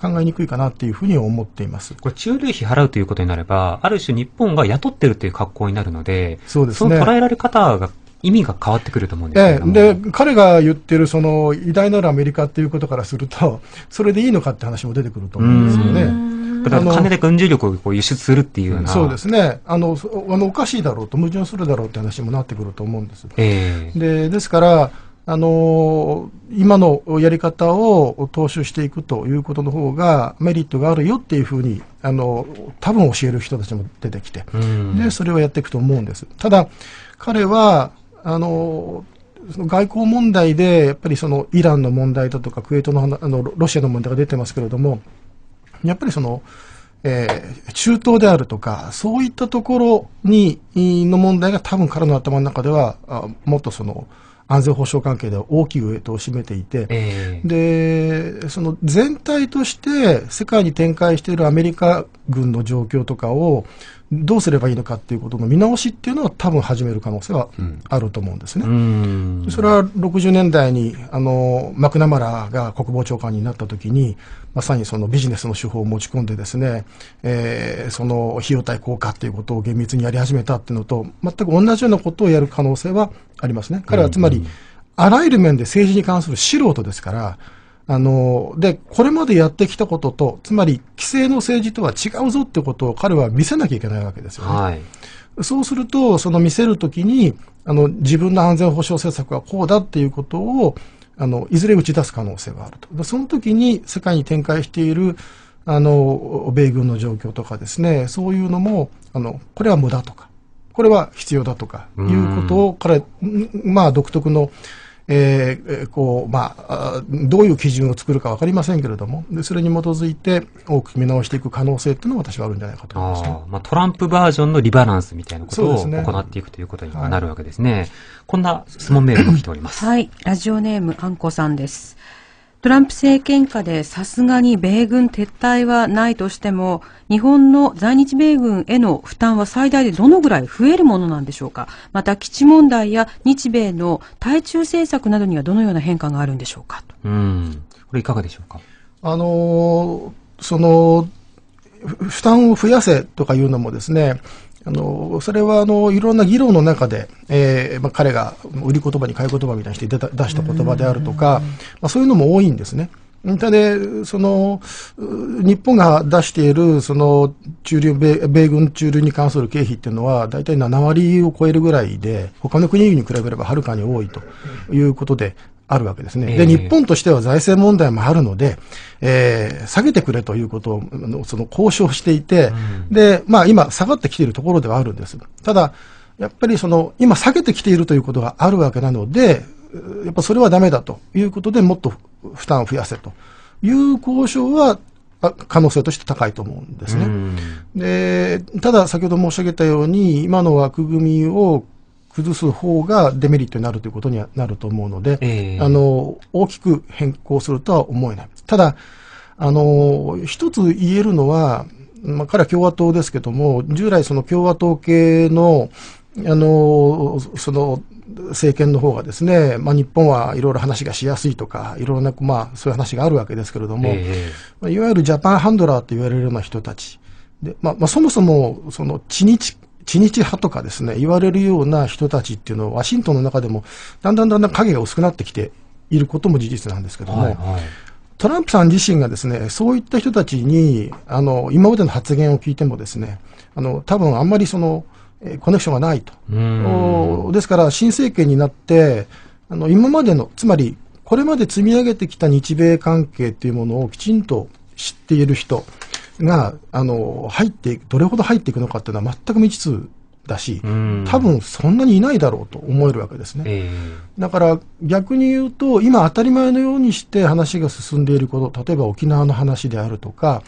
考えにくいかなっていうふうに思っていますこれ駐留費払うということになればある種日本が雇ってるという格好になるのでそうです、ね、その捉えられ方が意味が変わってくると思うんですけで彼が言ってるその偉大なるアメリカっていうことからするとそれでいいのかって話も出てくると思うんですよね。だから金で軍事力をこう輸出するっていうような、そうですねあのあの、おかしいだろうと、矛盾するだろうって話もなってくると思うんです。えー、でですからあの今のやり方を踏襲していくということの方がメリットがあるよっていうふうにあの多分教える人たちも出てきて、うん、でそれをやっていくと思うんです。ただ彼はあのその外交問題でやっぱりそのイランの問題だとかクエートのあのロシアの問題が出てますけれどもやっぱりその、えー、中東であるとか、そういったところに、の問題が多分彼の頭の中では、あもっとその、安全保障関係では大きいウエイトを占めていて、えー、でその全体として世界に展開しているアメリカ軍の状況とかをどうすればいいのかっていうことの見直しっていうのは多分始める可能性はあると思うんですね。うん、それは60年代にあのマクナマラが国防長官になった時にまさにそのビジネスの手法を持ち込んでですね、えー、その費用対効果っていうことを厳密にやり始めたっていうのと、全く同じようなことをやる可能性はありますね。彼はつまり、あらゆる面で政治に関する素人ですから、あの、で、これまでやってきたことと、つまり、規制の政治とは違うぞってことを彼は見せなきゃいけないわけですよね。はい、そうすると、その見せるときに、あの、自分の安全保障政策はこうだっていうことを、あの、いずれ打ち出す可能性はあると。その時に世界に展開している、あの、米軍の状況とかですね、そういうのも、あの、これは無駄とか、これは必要だとか、いうことを彼、まあ、独特の、えー、こう、まあ、どういう基準を作るか分かりませんけれども、でそれに基づいて大きく見直していく可能性っていうのは私はあるんじゃないかと思います、ね、まあ、トランプバージョンのリバランスみたいなことを行っていくということになるわけですね。すねはい、こんな質問メールも来ております。はい。ラジオネーム、あんこさんです。トランプ政権下でさすがに米軍撤退はないとしても、日本の在日米軍への負担は最大でどのぐらい増えるものなんでしょうか。また基地問題や日米の対中政策などにはどのような変化があるんでしょうか。うん、これいかがでしょうか。あのー、その負担を増やせとかいうのもですね、あの、それは、あの、いろんな議論の中で、えー、まあ、彼が売り言葉に買い言葉みたいにして出した言葉であるとか、まあ、そういうのも多いんですね。たで、その、日本が出している、その、中流米、米軍駐留に関する経費っていうのは、大体7割を超えるぐらいで、他の国々に比べればはるかに多いということで、あるわけですね。で、日本としては財政問題もあるので、えー、下げてくれということを、その交渉していて、うん、で、まあ今下がってきているところではあるんです。ただ、やっぱりその、今下げてきているということがあるわけなので、やっぱそれはダメだということでもっと負担を増やせという交渉は可能性として高いと思うんですね。でただ先ほど申し上げたように今の枠組みを崩す方がデメリットになるということにはなると思うので、えー、あの大きく変更するとは思えない。ただあの一つ言えるのは、まあ、彼は共和党ですけども、従来その共和党系の、あの、その、政権の方がですね、まあ、日本はいろいろ話がしやすいとか、いろいろな、まあ、そういう話があるわけですけれども、えー、いわゆるジャパンハンドラーと言われるような人たち、でまあまあ、そもそもその血にち知日派とかですね、言われるような人たちっていうのは、ワシントンの中でも、だんだんだんだん影が薄くなってきていることも事実なんですけども、はいはい、トランプさん自身がですね、そういった人たちに、あの、今までの発言を聞いてもですね、あの、多分あんまりその、コネクションがないと。ですから、新政権になって、あの、今までの、つまり、これまで積み上げてきた日米関係っていうものをきちんと知っている人、が、あの、入ってどれほど入っていくのかっていうのは全く未知数だし、多分そんなにいないだろうと思えるわけですね。えー、だから逆に言うと、今当たり前のようにして話が進んでいること、例えば沖縄の話であるとか、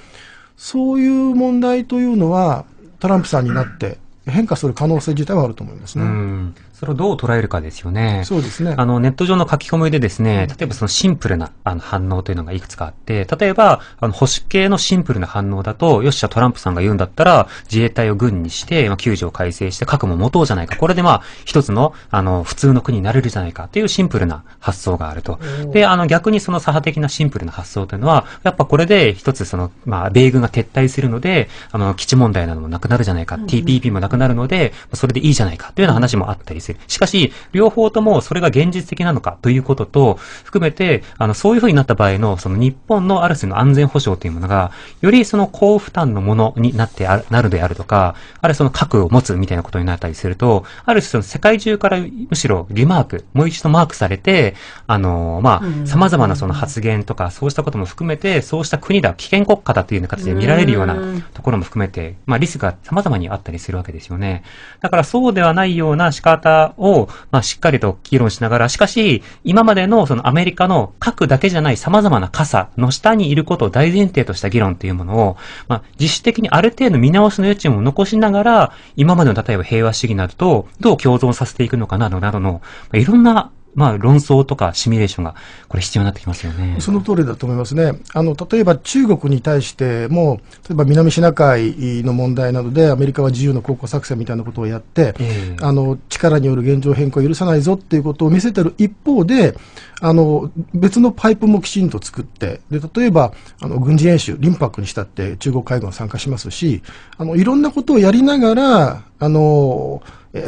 そういう問題というのは、トランプさんになって、変化する可能性自体はあると思いますね。うん。それをどう捉えるかですよね。そうですね。あの、ネット上の書き込みでですね、例えばそのシンプルなあの反応というのがいくつかあって、例えば、あの、保守系のシンプルな反応だと、よっしゃ、トランプさんが言うんだったら、自衛隊を軍にして、まあ、助を改正して、核も持とうじゃないか。これでまあ、一つの、あの、普通の国になれるじゃないかというシンプルな発想があると。で、あの、逆にその左派的なシンプルな発想というのは、やっぱこれで一つその、まあ、米軍が撤退するので、あの、基地問題などもなくなるじゃないか、うんうん、TPP もなくなるなるので、それでいいじゃないかというような話もあったりする。しかし、両方ともそれが現実的なのかということと、含めて、あの、そういうふうになった場合の、その日本のある種の安全保障というものが、よりその高負担のものになってあなるであるとか、あるいはその核を持つみたいなことになったりすると、ある種その世界中からむしろリマーク、もう一度マークされて、あの、まあ、様々なその発言とか、そうしたことも含めて、そうした国だ、危険国家だというような形で見られるようなところも含めて、まあ、リスクが様々にあったりするわけですよ。ですよね。だからそうではないような仕方を、まあ、しっかりと議論しながら、しかし、今までのそのアメリカの核だけじゃない様々な傘の下にいることを大前提とした議論というものを、まあ、実質的にある程度見直しの余地も残しながら、今までの例えば平和主義などとどう共存させていくのかなどなどの、まあ、いろんなまあ、論争とかシミュレーションが、これ、必要になってきますよねその通りだと思いますね、あの例えば中国に対しても、例えば南シナ海の問題などで、アメリカは自由の航行作戦みたいなことをやって、えー、あの力による現状変更を許さないぞっていうことを見せてる一方で、あの別のパイプもきちんと作って、で例えばあの軍事演習、リンパックにしたって中国海軍参加しますし、あのいろんなことをやりながら、あの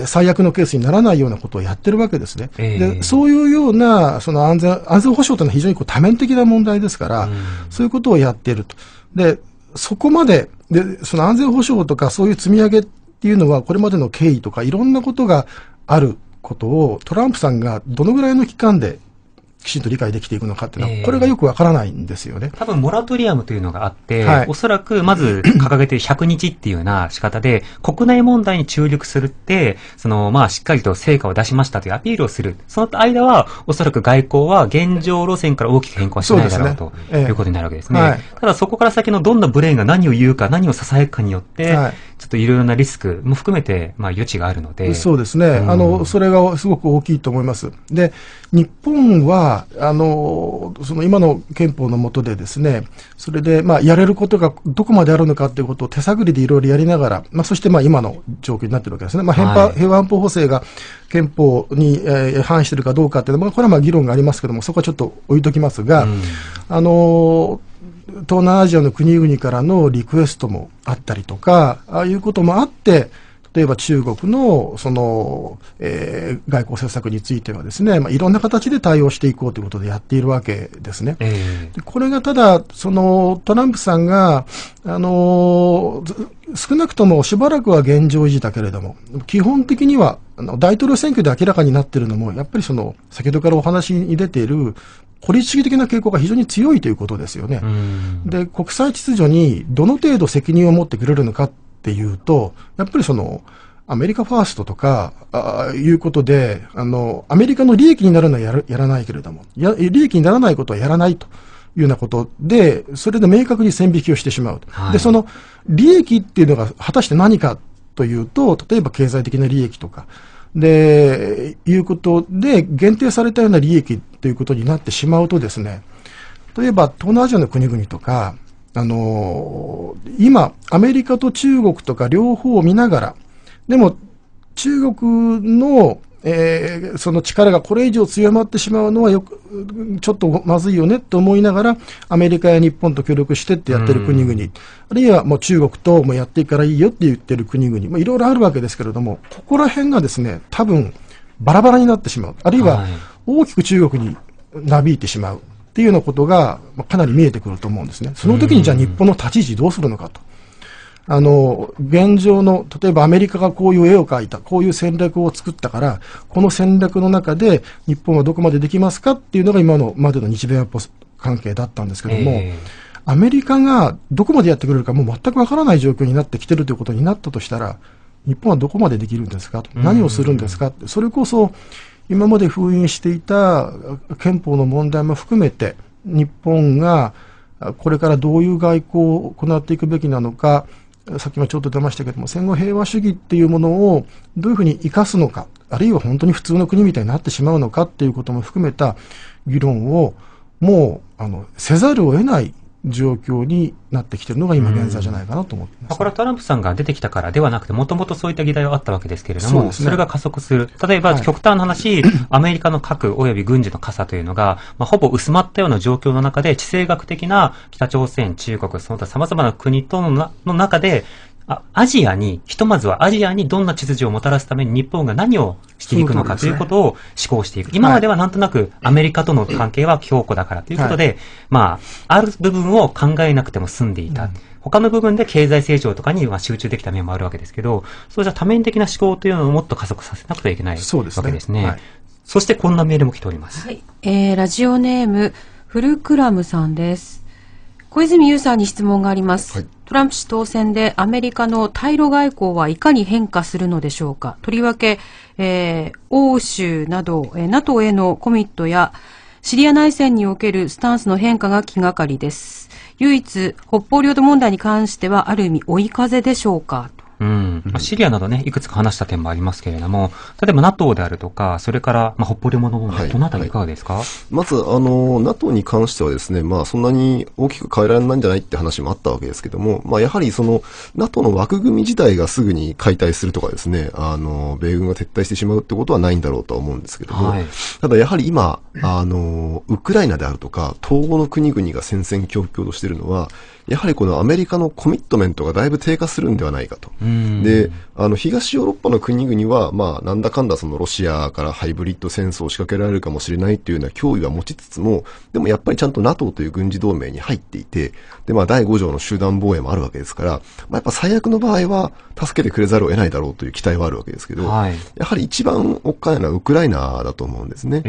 最悪のケースにならないようなことをやってるわけですね、えー、でそういうようなその安全安全保障というのは非常にこう多面的な問題ですから、うん、そういうことをやっていると、でそこまでで、その安全保障とかそういう積み上げっていうのは、これまでの経緯とか、いろんなことがあることを、トランプさんがどのぐらいの期間できちんと理解できていくのかっていうのは、これがよくわからないんですよね。多分、モラトリアムというのがあって、はい、おそらく、まず 掲げてる100日っていうような仕方で、国内問題に注力するって、その、まあ、しっかりと成果を出しましたというアピールをする。その間は、おそらく外交は現状路線から大きく変更はしないだろうということになるわけですね。すねえー、ただ、そこから先のどんなブレーンが何を言うか、何を支えるかによって、はいちょっといろいろなリスクも含めて、まあ、余地があるのでそうですね、うん、あのそれがすごく大きいと思います。で日本はあのその今の憲法の下でですねそれで、まあ、やれることがどこまであるのかということを手探りでいろいろやりながら、まあ、そしてまあ今の状況になっているわけですね、まあ平和、平和安保法制が憲法に、えー、反しているかどうかというのは、これはまあ議論がありますけれども、そこはちょっと置いときますが、うん、あの東南アジアの国々からのリクエストもあったりとか、ああいうこともあって、例えば中国のその、えー、外交政策についてはですね、まあ、いろんな形で対応していこうということでやっているわけですね。えー、これがただ、そのトランプさんが、あの少なくともしばらくは現状維持だけれども、基本的にはあの大統領選挙で明らかになっているのも、やっぱりその先ほどからお話に出ている孤立主義的な傾向が非常に強いということですよね。で、国際秩序にどの程度責任を持ってくれるのかっていうと、やっぱりその、アメリカファーストとか、あいうことで、あの、アメリカの利益になるのはややらないけれども、や、利益にならないことはやらないと。いうようなことで、それで明確に線引きをしてしまうはい、で、その利益っていうのが果たして何かというと、例えば経済的な利益とか、で、いうことで、限定されたような利益ということになってしまうとですね、例えば東南アジアの国々とか、あの今、アメリカと中国とか両方を見ながら、でも中国のえー、その力がこれ以上強まってしまうのはよくちょっとまずいよねと思いながらアメリカや日本と協力してってやってる国々、うん、あるいはもう中国ともやっていからいいよって言ってる国々、まあ、いろいろあるわけですけれどもここら辺がですね多分バラバラになってしまうあるいは大きく中国になびいてしまうっていうようなことがかなり見えてくると思うんですねその時にじゃあ日本の立ち位置どうするのかと。あの、現状の、例えばアメリカがこういう絵を描いた、こういう戦略を作ったから、この戦略の中で日本はどこまでできますかっていうのが今のまでの日米安保関係だったんですけども、アメリカがどこまでやってくれるかもう全くわからない状況になってきてるということになったとしたら、日本はどこまでできるんですかと、何をするんですかって、それこそ今まで封印していた憲法の問題も含めて、日本がこれからどういう外交を行っていくべきなのか、さっきもちょっと出ましたけども、戦後平和主義っていうものをどういうふうに生かすのか、あるいは本当に普通の国みたいになってしまうのかっていうことも含めた議論を、もう、あの、せざるを得ない状況になってきてるのが今現在じゃないかなと思ってます、ね、これはトランプさんが出てきたからではなくて、もともとそういった議題はあったわけですけれども、そ、ね,、れが加速する。例えば、極端な話、アメリカの核及び軍事の傘というのが、まあ、ほぼ薄まったような状況の中で、地政学的な北朝鮮、中国、その他様々な国とのの中で、アジアに、ひとまずはアジアにどんな秩序をもたらすために日本が何をしていくのかということを思考していく。今まではなんとなくアメリカとの関係は強固だからということで、はい、まあ、ある部分を考えなくても済んでいた。うん他の部分で経済成長とかに集中できた面もあるわけですけど、そうじゃ多面的な思考というのをもっと加速させなくてはいけない、わけですね。はい、そしてこんなメールも来ております。はい、えー、ラジオネーム、フルクラムさんです。小泉優さんに質問があります、はい、トランプ氏当選でアメリカの対ロ外交はいかに変化するのでしょうかとりわけ、えー、欧州など、えー、NATO へのコミットやシリア内戦におけるスタンスの変化が気がかりです唯一北方領土問題に関してはある意味追い風でしょうかうん。まあ、シリアなどね、いくつか話した点もありますけれども、例えば NATO であるとか、それから、まあ、北方領土問題、どのあたりいかがですか、はいはい、まず、あの、NATO に関してはですね、まあ、そんなに大きく変えられないんじゃないって話もあったわけですけども、まあ、やはりその、NATO の枠組み自体がすぐに解体するとかですね、あの、米軍が撤退してしまうってことはないんだろうとは思うんですけども、はい、ただやはり今、あの、ウクライナであるとか、東欧の国々が戦々恐々としているのは、やはりこのアメリカのコミットメントがだいぶ低下するんではないかと。で、あの、東ヨーロッパの国々は、まあ、なんだかんだそのロシアからハイブリッド戦争を仕掛けられるかもしれないというような脅威は持ちつつも、でもやっぱりちゃんと NATO という軍事同盟に入っていて、で、まあ、第5条の集団防衛もあるわけですから、まあ、やっぱ最悪の場合は、助けてくれざるを得ないだろうという期待はあるわけですけど、はい、やはり一番おっかないのはウクライナだと思うんですね。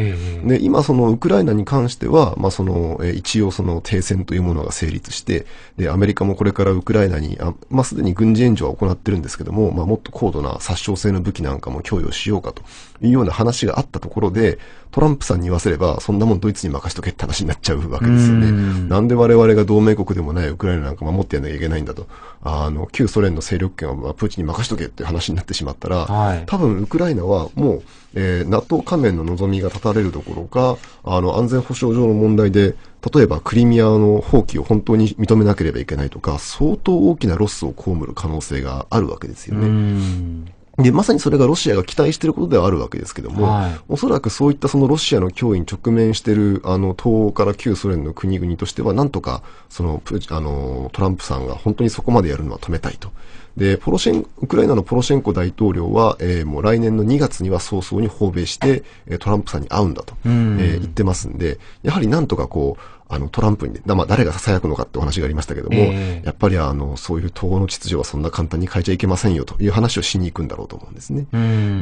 で、今そのウクライナに関しては、まあ、その、一応その停戦というものが成立して、で、アメリカもこれからウクライナに、あまあ、すでに軍事援助は行ってるんですけども、まあ、もっと高度な殺傷性の武器なんかも供与しようかというような話があったところで、トランプさんに言わせれば、そんなもんドイツに任しとけって話になっちゃうわけですよね。んなんで我々が同盟国でもないウクライナなんか守ってやんなきゃいけないんだと、あの、旧ソ連の勢力圏はプーチンに任しとけって話になってしまったら、はい、多分ウクライナはもう、えー、NATO 加盟の望みが立たれるどころか、あの、安全保障上の問題で、例えばクリミアの放棄を本当に認めなければいけないとか、相当大きなロスを被る可能性があるわけですよね。で、まさにそれがロシアが期待していることではあるわけですけども、はい、おそらくそういったそのロシアの脅威に直面している、あの、東欧から旧ソ連の国々としては、なんとか、その、あの、トランプさんが本当にそこまでやるのは止めたいと。で、ポロシェン、ウクライナのポロシェンコ大統領は、えー、もう来年の2月には早々に訪米して、トランプさんに会うんだと、えー、言ってますんで、やはりなんとかこう、あの、トランプに、まあ、誰が囁くのかってお話がありましたけども、えー、やっぱりあの、そういう統合の秩序はそんな簡単に変えちゃいけませんよという話をしに行くんだろうと思うんですね。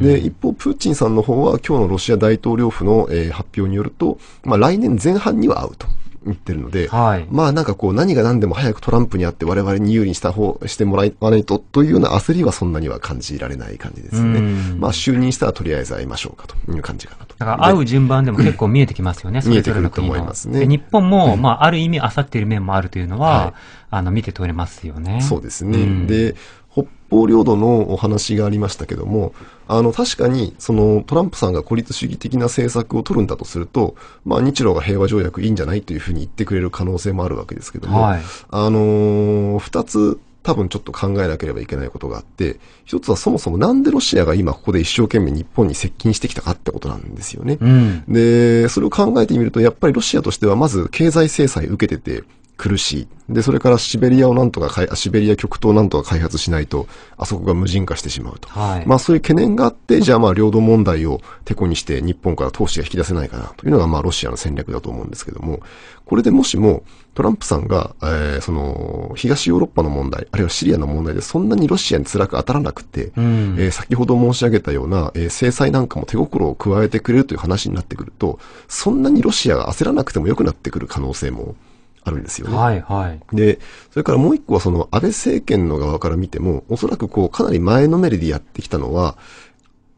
で、一方、プーチンさんの方は今日のロシア大統領府の、えー、発表によると、まあ、来年前半には会うと。言ってるので、はい、まあなんかこう何が何でも早くトランプにあって我々に有利にした方、してもらわないとというような焦りはそんなには感じられない感じですね。まあ就任したらとりあえず会いましょうかという感じかなと。だから会う順番でも結構見えてきますよね、見えてくると思いますね。日本も、まあある意味あさっている面もあるというのは、はい、あの見て取れますよね。そうですね。で、北方領土のお話がありましたけども、あの、確かに、その、トランプさんが孤立主義的な政策を取るんだとすると、まあ、日露が平和条約いいんじゃないというふうに言ってくれる可能性もあるわけですけども、はい、あの二つ、多分ちょっと考えなければいけないことがあって、一つはそもそもなんでロシアが今ここで一生懸命日本に接近してきたかってことなんですよね。うん、で、それを考えてみると、やっぱりロシアとしてはまず経済制裁受けてて、苦しい。で、それからシベリアをなんとか、シベリア極東をなんとか開発しないと、あそこが無人化してしまうと。はい、まあそういう懸念があって、じゃあまあ領土問題をてこにして日本から投資が引き出せないかなというのがまあロシアの戦略だと思うんですけども、これでもしもトランプさんが、えー、その、東ヨーロッパの問題、あるいはシリアの問題でそんなにロシアに辛く当たらなくて、うん、えー、先ほど申し上げたような、えー、制裁なんかも手心を加えてくれるという話になってくると、そんなにロシアが焦らなくても良くなってくる可能性も、あるんですよね。はいはい。で、それからもう一個はその安倍政権の側から見ても、おそらくこうかなり前のめりでやってきたのは、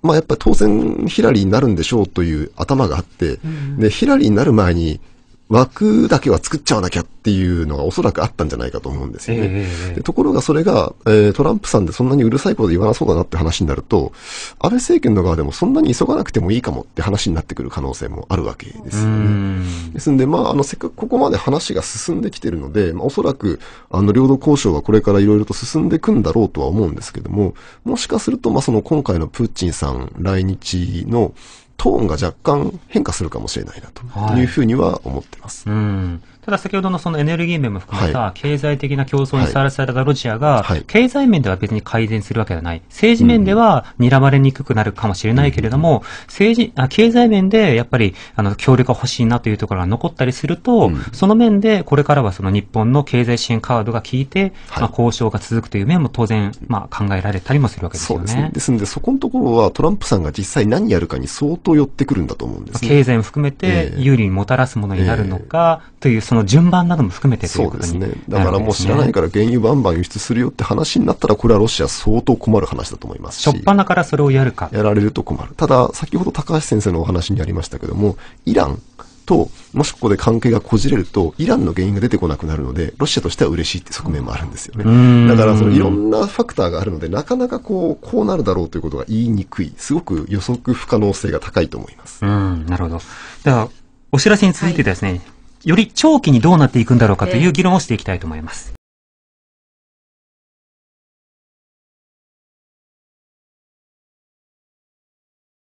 まあやっぱり当然ヒラリーになるんでしょうという頭があって、うん、で、ヒラリーになる前に枠だけは作っちゃわなきゃっていうのがおそらくあったんじゃないかと思うんですよね。えー、ところがそれが、えー、トランプさんでそんなにうるさいこと言わなそうだなって話になると、安倍政権の側でもそんなに急がなくてもいいかもって話になってくる可能性もあるわけですよね。ですんで、まあ、あの、せっかくここまで話が進んできてるので、まあ、おそらく、あの、領土交渉がこれからいろいろと進んでいくんだろうとは思うんですけども、もしかすると、まあ、その今回のプーチンさん来日のトーンが若干変化するかもしれないなというふうには思っています。はい、うんただ先ほどのそのエネルギー面も含めた経済的な競争にさらされたロシアが、経済面では別に改善するわけではない。政治面では睨まれにくくなるかもしれないけれども、政治、あ経済面でやっぱり、あの、協力が欲しいなというところが残ったりすると、その面でこれからはその日本の経済支援カードが効いて、まあ、交渉が続くという面も当然、まあ、考えられたりもするわけですよね。ですね。ですので、そこのところはトランプさんが実際何やるかに相当寄ってくるんだと思うんです、ね、経済も含めて有利にもたらすものになるのか、という、その順番なども含めてということになる、ですね。だからもう知らないから原油バンバン輸出するよって話になったら、これはロシア相当困る話だと思いますし。しょっぱなからそれをやるか。やられると困る。ただ、先ほど高橋先生のお話にありましたけども、イラン、と、もしここで関係がこじれると、イランの原因が出てこなくなるので、ロシアとしては嬉しいって側面もあるんですよね。だから、そのいろんなファクターがあるので、なかなかこう、こうなるだろうということが言いにくい、すごく予測不可能性が高いと思います。うん、なるほど。では、お知らせに続いてですね、はいより長期にどうなっていくんだろうかという議論をしていきたいと思います。